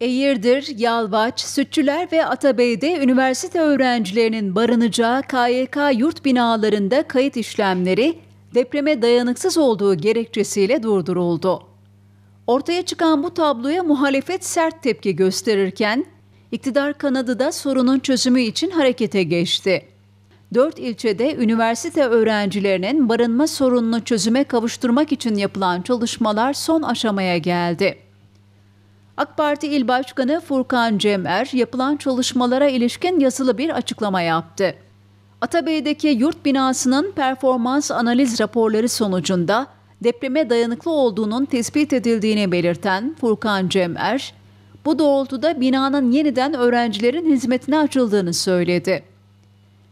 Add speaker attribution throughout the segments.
Speaker 1: Eğirdir, Yalvaç, Sütçüler ve Atabey'de üniversite öğrencilerinin barınacağı KYK yurt binalarında kayıt işlemleri depreme dayanıksız olduğu gerekçesiyle durduruldu. Ortaya çıkan bu tabloya muhalefet sert tepki gösterirken iktidar kanadı da sorunun çözümü için harekete geçti. Dört ilçede üniversite öğrencilerinin barınma sorununu çözüme kavuşturmak için yapılan çalışmalar son aşamaya geldi. AK Parti İl Başkanı Furkan Cemer yapılan çalışmalara ilişkin yazılı bir açıklama yaptı. Atabey'deki yurt binasının performans analiz raporları sonucunda depreme dayanıklı olduğunun tespit edildiğini belirten Furkan Cemer, bu doğrultuda binanın yeniden öğrencilerin hizmetine açıldığını söyledi.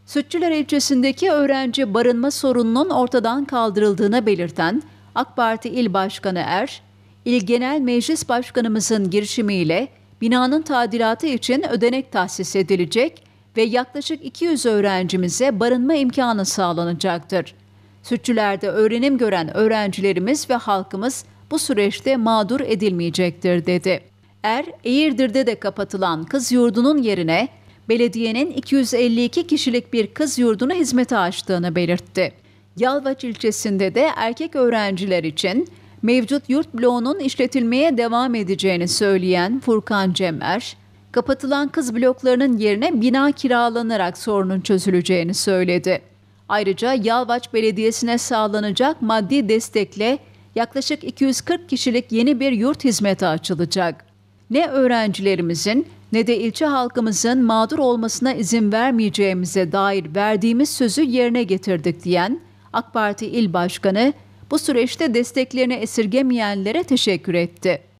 Speaker 1: Sütçüler ilçesindeki öğrenci barınma sorununun ortadan kaldırıldığını belirten AK Parti İl Başkanı Er, İl Genel Meclis Başkanımızın girişimiyle binanın tadilatı için ödenek tahsis edilecek ve yaklaşık 200 öğrencimize barınma imkanı sağlanacaktır. Sütçülerde öğrenim gören öğrencilerimiz ve halkımız bu süreçte mağdur edilmeyecektir dedi. Er, Eğirdir'de de kapatılan kız yurdunun yerine belediyenin 252 kişilik bir kız yurdunu hizmete açtığını belirtti. Yalvaç ilçesinde de erkek öğrenciler için mevcut yurt bloğunun işletilmeye devam edeceğini söyleyen Furkan Cemer, kapatılan kız bloklarının yerine bina kiralanarak sorunun çözüleceğini söyledi. Ayrıca Yalvaç Belediyesi'ne sağlanacak maddi destekle yaklaşık 240 kişilik yeni bir yurt hizmeti açılacak. Ne öğrencilerimizin ne de ilçe halkımızın mağdur olmasına izin vermeyeceğimize dair verdiğimiz sözü yerine getirdik diyen AK Parti İl Başkanı bu süreçte desteklerini esirgemeyenlere teşekkür etti.